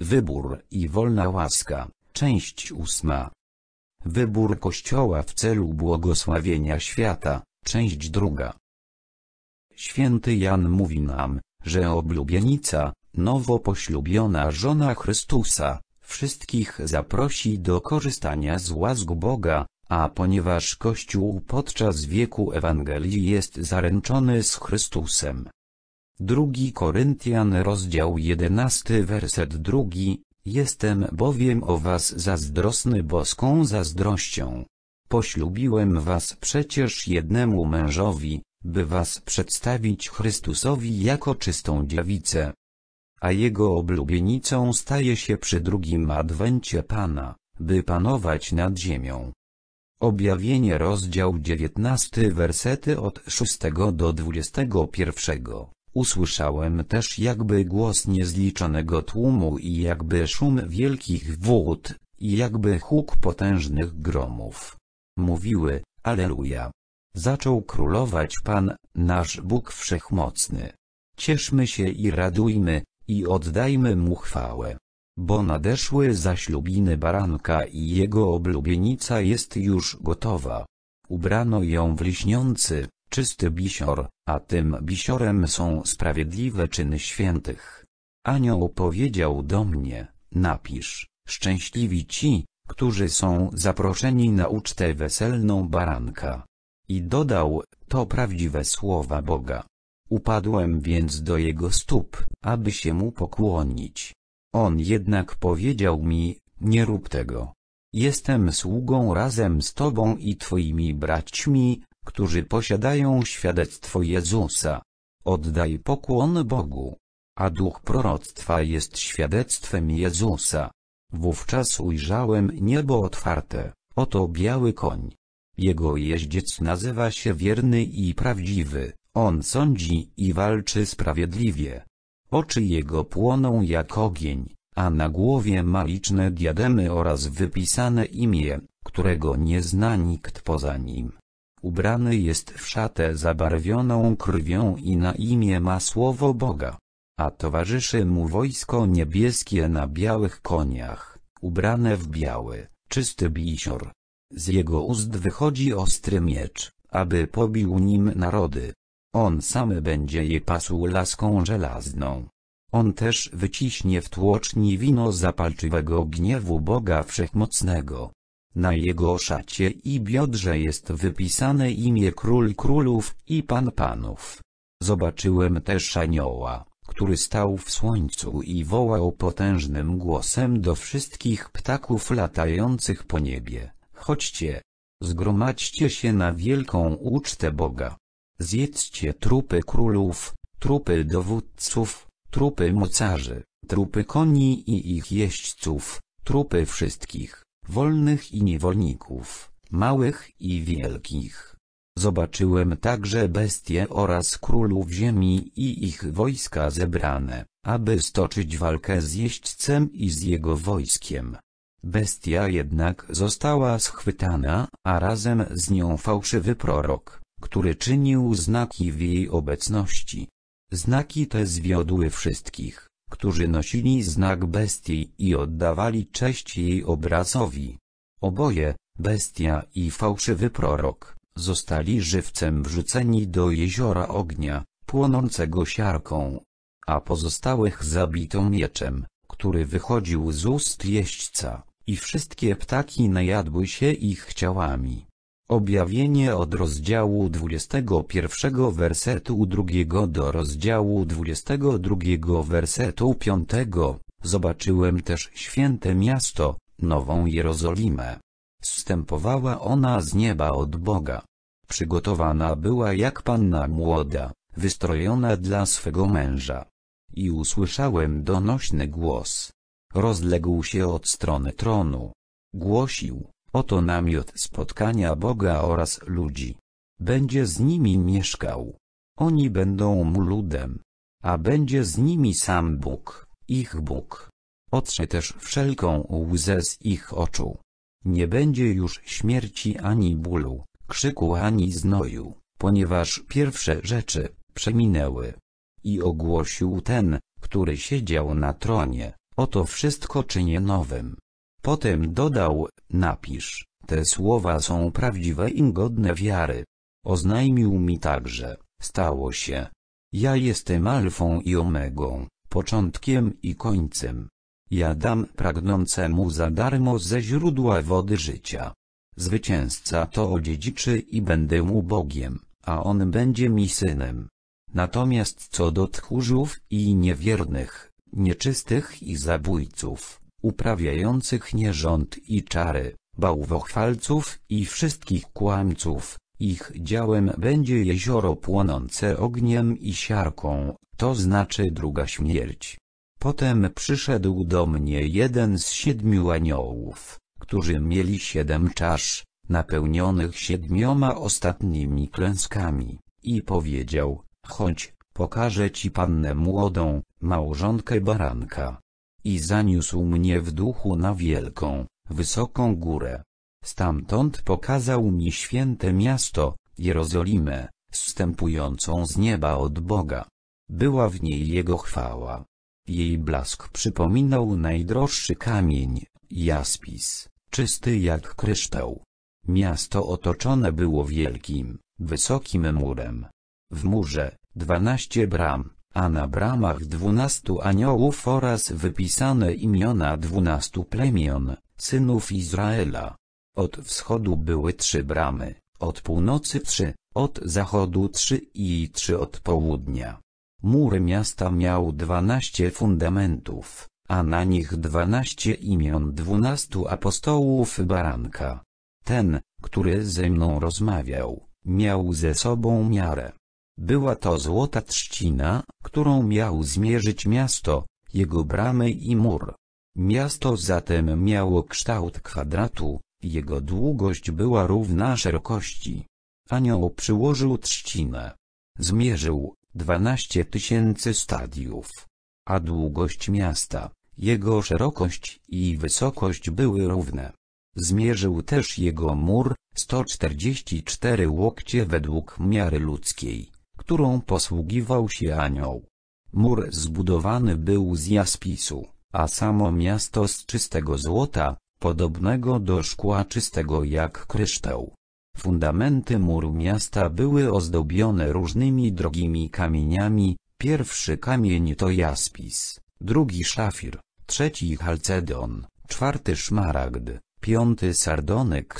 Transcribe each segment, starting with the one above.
Wybór i wolna łaska, część ósma. Wybór Kościoła w celu błogosławienia świata, część druga. Święty Jan mówi nam, że oblubienica, nowo poślubiona żona Chrystusa, wszystkich zaprosi do korzystania z łask Boga, a ponieważ Kościół podczas wieku Ewangelii jest zaręczony z Chrystusem, 2 Koryntian rozdział 11 werset 2, Jestem bowiem o was zazdrosny boską zazdrością. Poślubiłem was przecież jednemu mężowi, by was przedstawić Chrystusowi jako czystą dziewicę. A jego oblubienicą staje się przy drugim adwencie Pana, by panować nad ziemią. Objawienie rozdział 19 wersety od 6 do 21 Usłyszałem też jakby głos niezliczonego tłumu i jakby szum wielkich wód, i jakby huk potężnych gromów. Mówiły, Aleluja! Zaczął królować Pan, nasz Bóg Wszechmocny. Cieszmy się i radujmy, i oddajmy Mu chwałę. Bo nadeszły zaślubiny baranka i jego oblubienica jest już gotowa. Ubrano ją w liśniący Czysty bisior, a tym bisiorem są sprawiedliwe czyny świętych. Anioł powiedział do mnie, napisz, szczęśliwi ci, którzy są zaproszeni na ucztę weselną baranka. I dodał, to prawdziwe słowa Boga. Upadłem więc do jego stóp, aby się mu pokłonić. On jednak powiedział mi, nie rób tego. Jestem sługą razem z tobą i twoimi braćmi, którzy posiadają świadectwo Jezusa. Oddaj pokłon Bogu. A duch proroctwa jest świadectwem Jezusa. Wówczas ujrzałem niebo otwarte, oto biały koń. Jego jeździec nazywa się wierny i prawdziwy, on sądzi i walczy sprawiedliwie. Oczy jego płoną jak ogień, a na głowie ma liczne diademy oraz wypisane imię, którego nie zna nikt poza nim. Ubrany jest w szatę zabarwioną krwią i na imię ma słowo Boga. A towarzyszy mu wojsko niebieskie na białych koniach, ubrane w biały, czysty bisior. Z jego ust wychodzi ostry miecz, aby pobił nim narody. On sam będzie je pasł laską żelazną. On też wyciśnie w tłoczni wino zapalczywego gniewu Boga Wszechmocnego. Na jego szacie i biodrze jest wypisane imię Król Królów i Pan Panów. Zobaczyłem też anioła, który stał w słońcu i wołał potężnym głosem do wszystkich ptaków latających po niebie, chodźcie, zgromadźcie się na wielką ucztę Boga. Zjedzcie trupy królów, trupy dowódców, trupy mocarzy, trupy koni i ich jeźdźców, trupy wszystkich, wolnych i niewolników, małych i wielkich. Zobaczyłem także bestie oraz królów ziemi i ich wojska zebrane, aby stoczyć walkę z jeźdźcem i z jego wojskiem. Bestia jednak została schwytana, a razem z nią fałszywy prorok, który czynił znaki w jej obecności. Znaki te zwiodły wszystkich, którzy nosili znak bestii i oddawali cześć jej obrazowi. Oboje, bestia i fałszywy prorok, zostali żywcem wrzuceni do jeziora ognia, płonącego siarką, a pozostałych zabito mieczem, który wychodził z ust jeźdźca, i wszystkie ptaki najadły się ich ciałami. Objawienie od rozdziału 21 wersetu 2 do rozdziału 22 wersetu 5 Zobaczyłem też święte miasto, nową Jerozolimę. Zstępowała ona z nieba od Boga. Przygotowana była jak panna młoda, wystrojona dla swego męża. I usłyszałem donośny głos. Rozległ się od strony tronu. Głosił Oto namiot spotkania Boga oraz ludzi. Będzie z nimi mieszkał. Oni będą mu ludem. A będzie z nimi sam Bóg, ich Bóg. Otrze też wszelką łzę z ich oczu. Nie będzie już śmierci ani bólu, krzyku ani znoju, ponieważ pierwsze rzeczy przeminęły. I ogłosił ten, który siedział na tronie, oto wszystko czynię nowym. Potem dodał, napisz, te słowa są prawdziwe i godne wiary. Oznajmił mi także, stało się. Ja jestem alfą i omegą, początkiem i końcem. Ja dam pragnącemu za darmo ze źródła wody życia. Zwycięzca to odziedziczy i będę mu Bogiem, a on będzie mi synem. Natomiast co do tchórzów i niewiernych, nieczystych i zabójców, uprawiających nierząd i czary, bałwochwalców i wszystkich kłamców, ich działem będzie jezioro płonące ogniem i siarką, to znaczy druga śmierć. Potem przyszedł do mnie jeden z siedmiu aniołów, którzy mieli siedem czasz, napełnionych siedmioma ostatnimi klęskami, i powiedział, chodź, pokażę ci pannę młodą, małżonkę baranka i zaniósł mnie w duchu na wielką, wysoką górę. Stamtąd pokazał mi święte miasto, Jerozolimę, zstępującą z nieba od Boga. Była w niej Jego chwała. Jej blask przypominał najdroższy kamień, jaspis, czysty jak kryształ. Miasto otoczone było wielkim, wysokim murem. W murze, dwanaście bram, a na bramach dwunastu aniołów oraz wypisane imiona dwunastu plemion, synów Izraela. Od wschodu były trzy bramy, od północy trzy, od zachodu trzy i trzy od południa. Mur miasta miał dwanaście fundamentów, a na nich dwanaście imion dwunastu apostołów baranka. Ten, który ze mną rozmawiał, miał ze sobą miarę, była to złota trzcina, którą miał zmierzyć miasto, jego bramy i mur. Miasto zatem miało kształt kwadratu, jego długość była równa szerokości. Anioł przyłożył trzcinę. Zmierzył 12 tysięcy stadiów. A długość miasta, jego szerokość i wysokość były równe. Zmierzył też jego mur, 144 łokcie według miary ludzkiej którą posługiwał się anioł. Mur zbudowany był z jaspisu, a samo miasto z czystego złota, podobnego do szkła czystego jak kryształ. Fundamenty muru miasta były ozdobione różnymi drogimi kamieniami, pierwszy kamień to jaspis, drugi szafir, trzeci chalcedon, czwarty szmaragd, piąty sardonyx,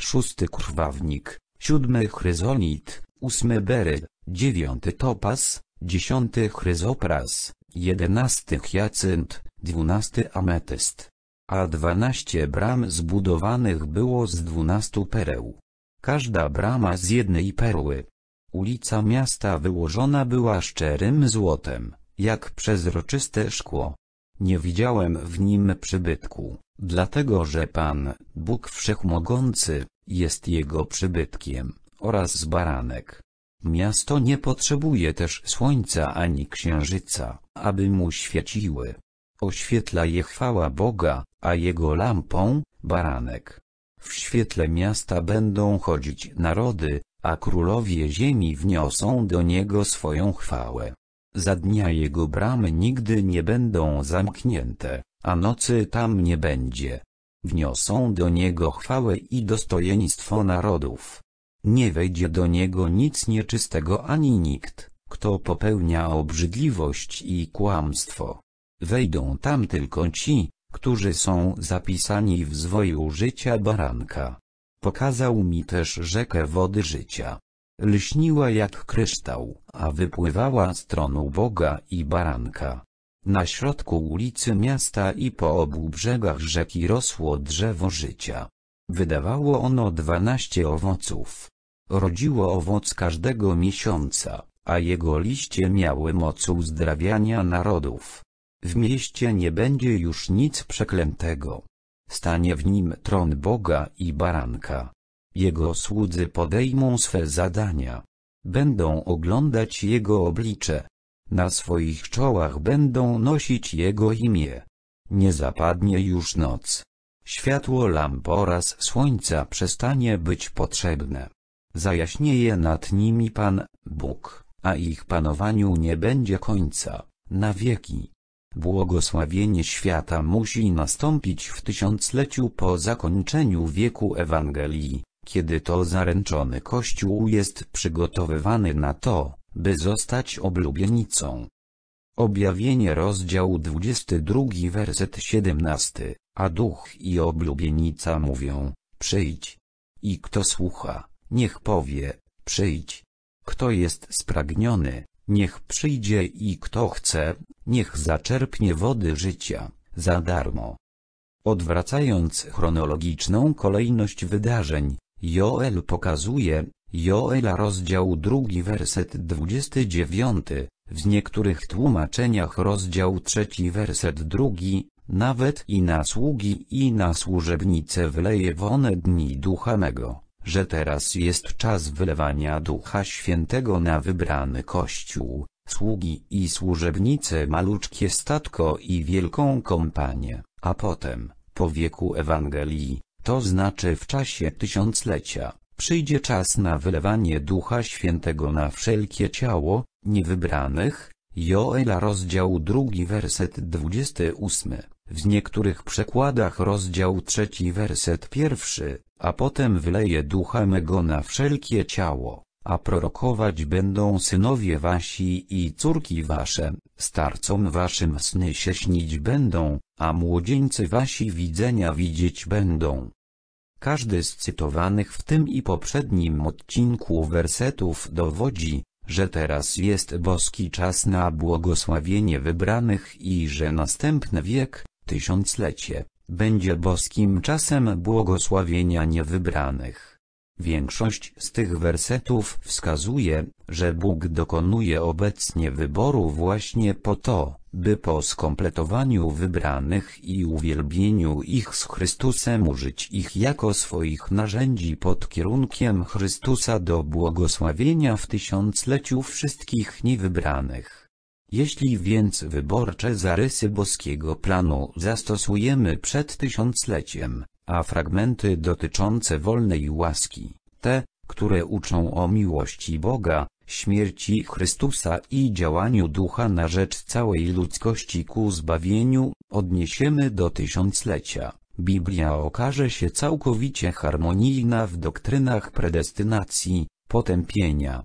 szósty krwawnik, siódmy chryzolit, ósmy beryl, dziewiąty topas, dziesiąty chryzopras, jedenasty hiacynt, dwunasty ametyst. A dwanaście bram zbudowanych było z dwunastu pereł. Każda brama z jednej perły. Ulica miasta wyłożona była szczerym złotem, jak przezroczyste szkło. Nie widziałem w nim przybytku, dlatego że Pan, Bóg Wszechmogący, jest jego przybytkiem, oraz z baranek. Miasto nie potrzebuje też słońca ani księżyca, aby mu świeciły. Oświetla je chwała Boga, a jego lampą, baranek. W świetle miasta będą chodzić narody, a królowie ziemi wniosą do niego swoją chwałę. Za dnia jego bramy nigdy nie będą zamknięte, a nocy tam nie będzie. Wniosą do niego chwałę i dostojeństwo narodów. Nie wejdzie do niego nic nieczystego ani nikt, kto popełnia obrzydliwość i kłamstwo. Wejdą tam tylko ci, którzy są zapisani w zwoju życia baranka. Pokazał mi też rzekę wody życia. Lśniła jak kryształ, a wypływała stroną Boga i baranka. Na środku ulicy miasta i po obu brzegach rzeki rosło drzewo życia. Wydawało ono dwanaście owoców. Rodziło owoc każdego miesiąca, a jego liście miały moc uzdrawiania narodów. W mieście nie będzie już nic przeklętego. Stanie w nim tron Boga i baranka. Jego słudzy podejmą swe zadania. Będą oglądać Jego oblicze. Na swoich czołach będą nosić Jego imię. Nie zapadnie już noc światło lamp oraz słońca przestanie być potrzebne. Zajaśnieje nad nimi Pan, Bóg, a ich panowaniu nie będzie końca, na wieki. Błogosławienie świata musi nastąpić w tysiącleciu po zakończeniu wieku Ewangelii, kiedy to zaręczony Kościół jest przygotowywany na to, by zostać oblubienicą. Objawienie rozdział 22 werset 17 a duch i oblubienica mówią, przyjdź. I kto słucha, niech powie, przyjdź. Kto jest spragniony, niech przyjdzie i kto chce, niech zaczerpnie wody życia, za darmo. Odwracając chronologiczną kolejność wydarzeń, Joel pokazuje, Joela rozdział 2 werset 29, w niektórych tłumaczeniach rozdział 3 werset 2, nawet i na sługi i na służebnice wyleje wone dni ducha mego, że teraz jest czas wylewania ducha świętego na wybrany kościół, sługi i służebnice maluczkie statko i wielką kompanię, a potem, po wieku Ewangelii, to znaczy w czasie tysiąclecia, przyjdzie czas na wylewanie Ducha Świętego na wszelkie ciało, niewybranych, Joela rozdział 2 werset 28. W niektórych przekładach rozdział trzeci werset pierwszy, a potem wyleje ducha mego na wszelkie ciało, a prorokować będą synowie wasi i córki wasze, starcom waszym sny się śnić będą, a młodzieńcy wasi widzenia widzieć będą. Każdy z cytowanych w tym i poprzednim odcinku wersetów dowodzi, że teraz jest boski czas na błogosławienie wybranych i że następny wiek, tysiąclecie, będzie boskim czasem błogosławienia niewybranych. Większość z tych wersetów wskazuje, że Bóg dokonuje obecnie wyboru właśnie po to, by po skompletowaniu wybranych i uwielbieniu ich z Chrystusem użyć ich jako swoich narzędzi pod kierunkiem Chrystusa do błogosławienia w tysiącleciu wszystkich niewybranych. Jeśli więc wyborcze zarysy boskiego planu zastosujemy przed tysiącleciem, a fragmenty dotyczące wolnej łaski, te, które uczą o miłości Boga, śmierci Chrystusa i działaniu ducha na rzecz całej ludzkości ku zbawieniu, odniesiemy do tysiąclecia, Biblia okaże się całkowicie harmonijna w doktrynach predestynacji, potępienia,